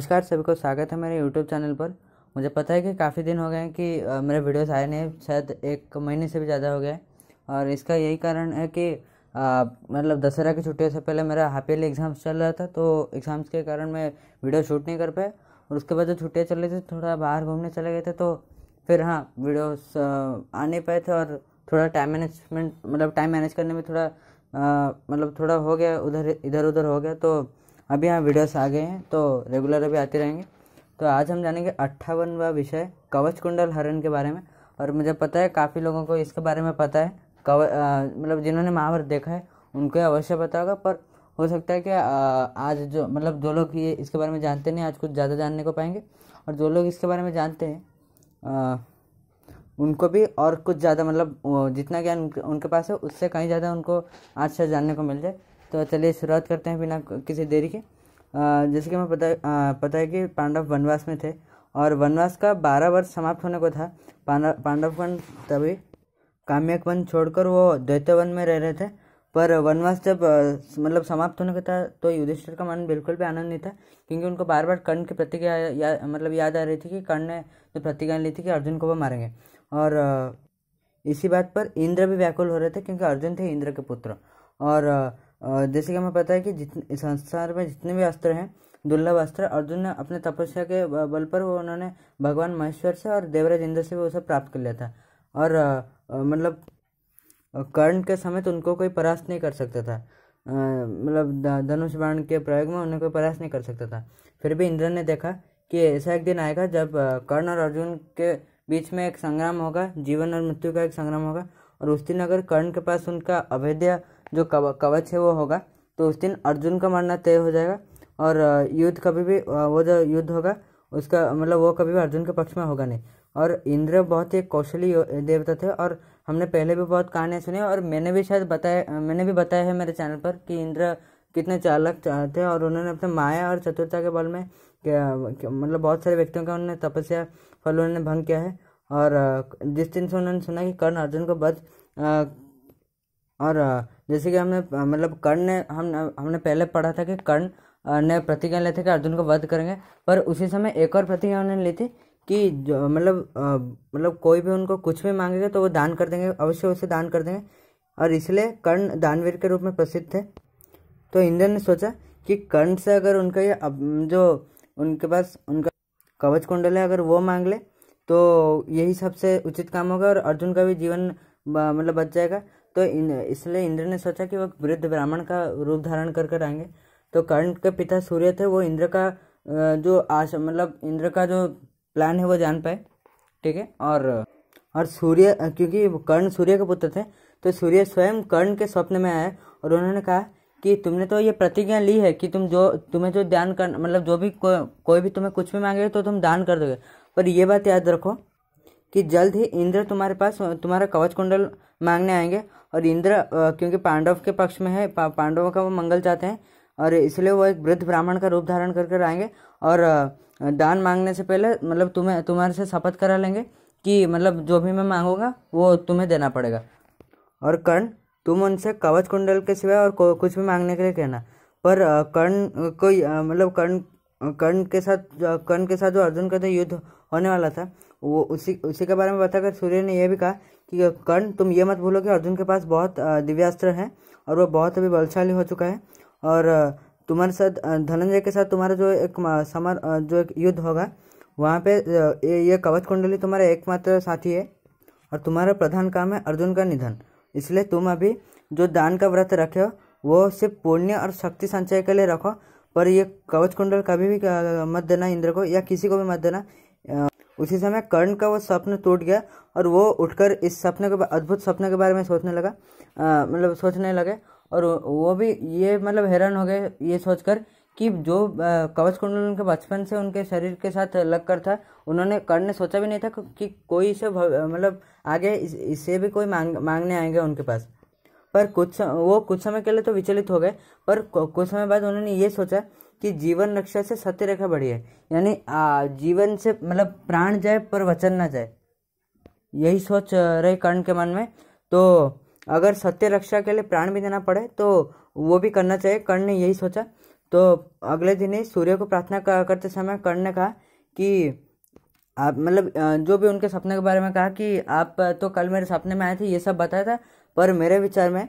नमस्कार सभी को स्वागत है मेरे यूट्यूब चैनल पर मुझे पता है कि काफ़ी दिन हो गए हैं कि मेरे वीडियोस आए नहीं शायद एक महीने से भी ज़्यादा हो गया है और इसका यही कारण है कि आ, मतलब दशहरा की छुट्टियों से पहले मेरा हाफ ईयरली एग्ज़ाम्स चल रहा था तो एग्ज़ाम्स के कारण मैं वीडियो शूट नहीं कर पाया और उसके बाद जो छुट्टियाँ चल रही थी थोड़ा बाहर घूमने चले गए थे तो फिर हाँ वीडियोस आ नहीं पाए थे और थोड़ा टाइम मैनेजमेंट मतलब टाइम मैनेज करने में थोड़ा मतलब थोड़ा हो गया उधर इधर उधर हो गया तो अभी यहाँ वीडियोस आ गए हैं तो रेगुलर अभी आते रहेंगे तो आज हम जानेंगे अट्ठावनवा विषय कवच कुंडल हरण के बारे में और मुझे पता है काफ़ी लोगों को इसके बारे में पता है कव मतलब जिन्होंने महाभारत देखा है उनको अवश्य पता होगा पर हो सकता है कि आज जो मतलब जो लोग ये इसके बारे में जानते नहीं आज कुछ ज़्यादा जानने को पाएंगे और जो लोग इसके बारे में जानते हैं उनको भी और कुछ ज़्यादा मतलब जितना ज्ञान उनके पास है उससे कहीं ज़्यादा उनको आज से जानने को मिल जाए तो चलिए शुरुआत करते हैं बिना किसी देरी के जैसे कि हमें पता आ, पता है कि पांडव वनवास में थे और वनवास का बारह वर्ष समाप्त होने को था पांडवगण तभी काम्यक वन छोड़कर वो दैत्य वन में रह रहे थे पर वनवास जब मतलब समाप्त होने का था तो युधिष्ठिर का मन बिल्कुल भी आनंद नहीं था क्योंकि उनको बार बार कर्ण की प्रतिज्ञा या मतलब याद आ रही थी कि कर्ण ने जो प्रतिज्ञा ली थी कि अर्जुन को वो मारेंगे और इसी बात पर इंद्र भी व्याकुल हो रहे थे क्योंकि अर्जुन थे इंद्र के पुत्र और जैसे कि हमें पता है कि जितने संसार में जितने भी अस्त्र हैं दुर्लभ अस्त्र अर्जुन ने अपने तपस्या के बल पर वो उन्होंने भगवान महेश्वर से और देवराज इंद्र से भी उसे प्राप्त कर लिया था और मतलब कर्ण के समय तो उनको कोई परास्त नहीं कर सकता था मतलब धनुष बाण के प्रयोग में उन्हें कोई परास्त नहीं कर सकता था फिर भी इंद्र ने देखा कि ऐसा एक दिन आएगा जब कर्ण और अर्जुन के बीच में एक संग्राम होगा जीवन और मृत्यु का एक संग्राम होगा और उस दिन अगर कर्ण के पास उनका अवैध जो कवच है वो होगा तो उस दिन अर्जुन का मरना तय हो जाएगा और युद्ध कभी भी वो जो युद्ध होगा उसका मतलब वो कभी भी अर्जुन के पक्ष में होगा नहीं और इंद्र बहुत ही कौशली देवता थे और हमने पहले भी बहुत कहानियाँ सुनी और मैंने भी शायद बताया मैंने भी बताया है मेरे चैनल पर कि इंद्र कितने चालक थे और उन्होंने अपने माया और चतुरता के बल में मतलब बहुत सारे व्यक्तियों का उन्होंने तपस्या फल उन्होंने भंग किया है और जिस दिन से उन्होंने सुना कि कर्ण अर्जुन को बध और जैसे कि हमने मतलब कर्ण ने हम हमने पहले पढ़ा था कि कर्ण ने प्रतिज्ञा ले थी कि अर्जुन को वध करेंगे पर उसी समय एक और प्रतिज्ञा उन्होंने ली थी कि जो मतलब मतलब कोई भी उनको कुछ भी मांगेगा तो वो दान कर देंगे अवश्य उसे दान कर देंगे और इसलिए कर्ण दानवीर के रूप में प्रसिद्ध थे तो इंद्र ने सोचा कि कर्ण से अगर उनका ये जो उनके पास उनका कवच कुंडल है अगर वो मांग ले तो यही सबसे उचित काम होगा और अर्जुन का भी जीवन मतलब बच जाएगा तो इन इसलिए इंद्र ने सोचा कि वह वृद्ध ब्राह्मण का रूप धारण कर कर आएंगे तो कर्ण के पिता सूर्य थे वो इंद्र का जो आश मतलब इंद्र का जो प्लान है वो जान पाए ठीक है और और सूर्य क्योंकि कर्ण सूर्य के पुत्र थे तो सूर्य स्वयं कर्ण के स्वप्न में आए और उन्होंने कहा कि तुमने तो ये प्रतिज्ञा ली है कि तुम जो तुम्हें जो दान कर मतलब जो भी को, कोई भी तुम्हें कुछ भी मांगे तो तुम दान कर दोगे पर यह बात याद रखो कि जल्द ही इंद्र तुम्हारे पास तुम्हारा कवच कुंडल मांगने आएंगे और इंद्र क्योंकि पांडव के पक्ष में है पांडवों का वो मंगल चाहते हैं और इसलिए वो एक वृद्ध ब्राह्मण का रूप धारण कर कर आएंगे और दान मांगने से पहले मतलब तुम्हें तुम्हारे से शपथ करा लेंगे कि मतलब जो भी मैं मांगूंगा वो तुम्हें देना पड़ेगा और कर्ण तुम उनसे कवच कुंडल के सिवा और कुछ भी मांगने के लिए कहना पर कर्ण को मतलब कर्ण कर्ण के साथ कर्ण के साथ जो अर्जुन का युद्ध होने वाला था वो उसी उसी के बारे में बताकर सूर्य ने यह भी कहा कि कर्ण तुम ये मत भूलो कि अर्जुन के पास बहुत दिव्यास्त्र है और वह बहुत अभी बलशाली हो चुका है और तुम्हारे साथ धनंजय के साथ तुम्हारा जो एक समर जो एक युद्ध होगा वहाँ पे ये कवच कुंडली तुम्हारा एकमात्र साथी है और तुम्हारा प्रधान काम है अर्जुन का निधन इसलिए तुम अभी जो दान का व्रत रखे हो वो सिर्फ पुण्य और शक्ति संचय के लिए रखो पर यह कवच कुंडल कभी भी मत देना इंद्र को या किसी को भी मत देना उसी समय कर्ण का वो स्वप्न टूट गया और वो उठकर इस सपने के अद्भुत सपने के बारे में सोचने लगा मतलब सोचने लगे और वो भी ये मतलब हैरान हो गए ये सोचकर कि जो कवच कुंडल उनके बचपन से उनके शरीर के साथ लग कर था उन्होंने कर्ण ने सोचा भी नहीं था कि कोई इसे मतलब आगे इससे भी कोई मांग मांगने आएंगे उनके पास पर कुछ वो कुछ समय के लिए तो विचलित हो गए पर कुछ समय बाद उन्होंने ये सोचा कि जीवन रक्षा से सत्य रेखा बढ़ी है यानी जीवन से मतलब प्राण जाए पर वचन ना जाए यही सोच रही कर्ण के मन में तो अगर सत्य रक्षा के लिए प्राण भी देना पड़े तो वो भी करना चाहिए कर्ण ने यही सोचा तो अगले दिन ही सूर्य को प्रार्थना करते समय कर्ण ने कहा कि आप मतलब जो भी उनके सपने के बारे में कहा कि आप तो कल मेरे सपने में आए थे ये सब बताया था पर मेरे विचार में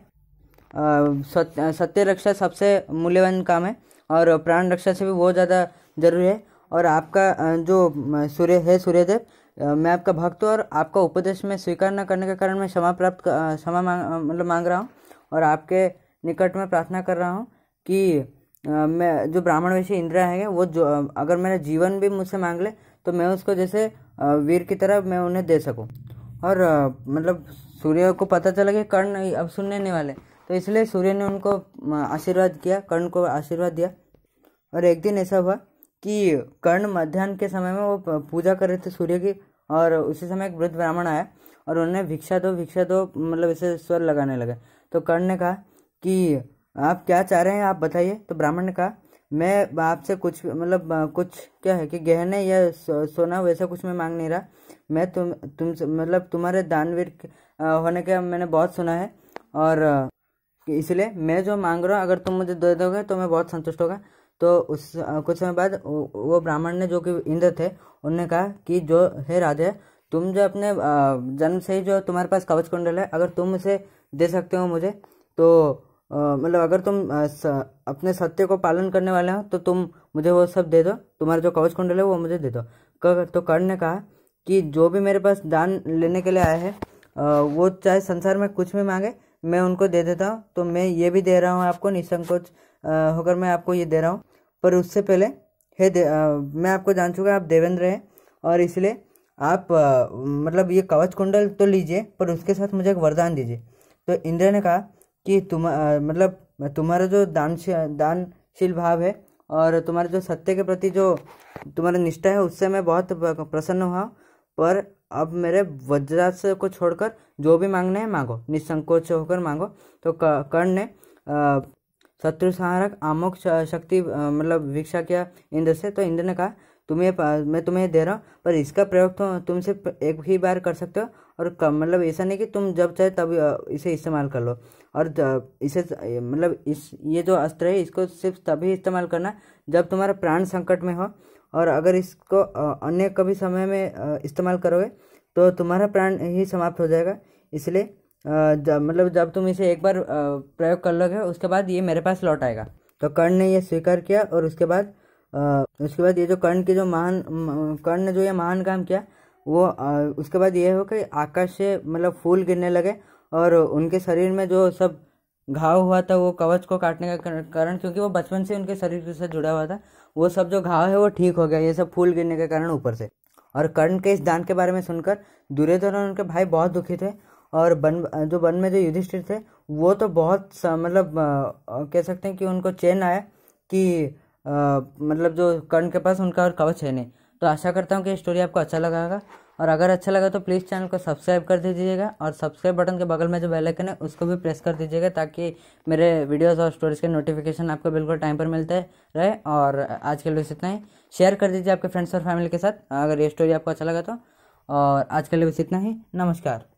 सत्य रक्षा सबसे मूल्यवान काम है और प्राण रक्षा से भी बहुत ज़्यादा जरूरी है और आपका जो सूर्य है सूर्यदेव मैं आपका भक्त हूँ और आपका उपदेश में स्वीकार न करने के कारण मैं क्षमा प्राप्त क्षमा मांग मतलब मांग रहा हूँ और आपके निकट में प्रार्थना कर रहा हूँ कि मैं जो ब्राह्मण वैश्य इंदिरा है वो जो अगर मेरा जीवन भी मुझसे मांग ले तो मैं उसको जैसे वीर की तरह मैं उन्हें दे सकूँ और मतलब सूर्य को पता चला कि कर्ण अब सुनने नहीं वाले तो इसलिए सूर्य ने उनको आशीर्वाद किया कर्ण को आशीर्वाद दिया और एक दिन ऐसा हुआ कि कर्ण मध्यान्ह के समय में वो पूजा कर रहे थे सूर्य की और उसी समय एक वृद्ध ब्राह्मण आया और उन्होंने भिक्षा दो भिक्षा दो मतलब इसे स्वर लगाने लगे तो कर्ण ने कहा कि आप क्या चाह रहे हैं आप बताइए तो ब्राह्मण ने कहा मैं आपसे कुछ मतलब कुछ क्या है कि गहने या सोना वैसा कुछ मैं मांग नहीं रहा मैं तुम तुमसे मतलब तुम्हारे दानवीर होने का मैंने बहुत सुना है और इसलिए मैं जो मांग रहा हूँ अगर तुम मुझे दे दोगे तो मैं बहुत संतुष्ट होगा तो उस कुछ समय बाद वो ब्राह्मण ने जो कि इंद्र थे उनने कहा कि जो है राधे तुम जो अपने जन्म से ही जो तुम्हारे पास कवच कुंडल है अगर तुम उसे दे सकते हो मुझे तो मतलब अगर तुम स, अपने सत्य को पालन करने वाले हो तो तुम मुझे वो सब दे दो तुम्हारा जो कवच कुंडल है वो मुझे दे दो कर, तो कर्ण ने कहा कि जो भी मेरे पास दान लेने के लिए आए हैं वो चाहे संसार में कुछ भी मांगे मैं उनको दे देता हूँ तो मैं ये भी दे रहा हूँ आपको निसंकोच होकर मैं आपको ये दे रहा हूँ पर उससे पहले हे मैं आपको जान चुका आप देवेंद्र हैं और इसलिए आप आ, मतलब ये कवच कुंडल तो लीजिए पर उसके साथ मुझे एक वरदान दीजिए तो इंद्र ने कहा कि तुम आ, मतलब तुम्हारा जो दानशील दानशील भाव है और तुम्हारे जो सत्य के प्रति जो तुम्हारी निष्ठा है उससे मैं बहुत प्रसन्न हुआ पर अब मेरे वज्रास को छोड़कर जो भी मांगना है मांगो निसंकोच होकर मांगो तो कर्ण ने शत्रु संहारक आमोक शक्ति मतलब भिक्षा किया इंद्र से तो इंद्र ने कहा तुम्हें मैं तुम्हें दे रहा हूँ पर इसका प्रयोग तो तुम सिर्फ एक ही बार कर सकते हो और मतलब ऐसा नहीं कि तुम जब चाहे तब इसे इस्तेमाल कर लो और इसे मतलब इस ये जो अस्त्र है इसको सिर्फ तभी इस्तेमाल करना जब तुम्हारा प्राण संकट में हो और अगर इसको अन्य कभी समय में इस्तेमाल करोगे तो तुम्हारा प्राण ही समाप्त हो जाएगा इसलिए जब मतलब जब तुम इसे एक बार प्रयोग कर लोगे उसके बाद ये मेरे पास लौट आएगा तो कर्ण ने ये स्वीकार किया और उसके बाद उसके बाद ये जो कर्ण के जो महान कर्ण ने जो ये महान काम किया वो उसके बाद ये हो कि आकाश से मतलब फूल गिरने लगे और उनके शरीर में जो सब घाव हुआ था वो कवच को काटने का कारण क्योंकि वो बचपन से उनके शरीर के साथ जुड़ा हुआ था वो सब जो घाव है वो ठीक हो गया ये सब फूल गिरने के कारण ऊपर से और कर्ण के इस दान के बारे में सुनकर दुर्योधन और उनके भाई बहुत दुखी थे और वन जो वन में जो युधिष्ठिर थे वो तो बहुत मतलब कह सकते हैं कि उनको चैन आया कि मतलब जो कर्ण के पास उनका और कवच है नहीं तो आशा करता हूँ कि स्टोरी आपको अच्छा लगा होगा और अगर अच्छा लगा तो प्लीज़ चैनल को सब्सक्राइब कर दीजिएगा और सब्सक्राइब बटन के बगल में जो बेल आइकन है उसको भी प्रेस कर दीजिएगा ताकि मेरे वीडियोस और स्टोरीज के नोटिफिकेशन आपको बिल्कुल टाइम पर मिलते रहे और आज के लिए बस इतना ही शेयर कर दीजिए आपके फ्रेंड्स और फैमिली के साथ अगर ये स्टोरी आपको अच्छा लगा तो और आज के लिए बस इतना ही नमस्कार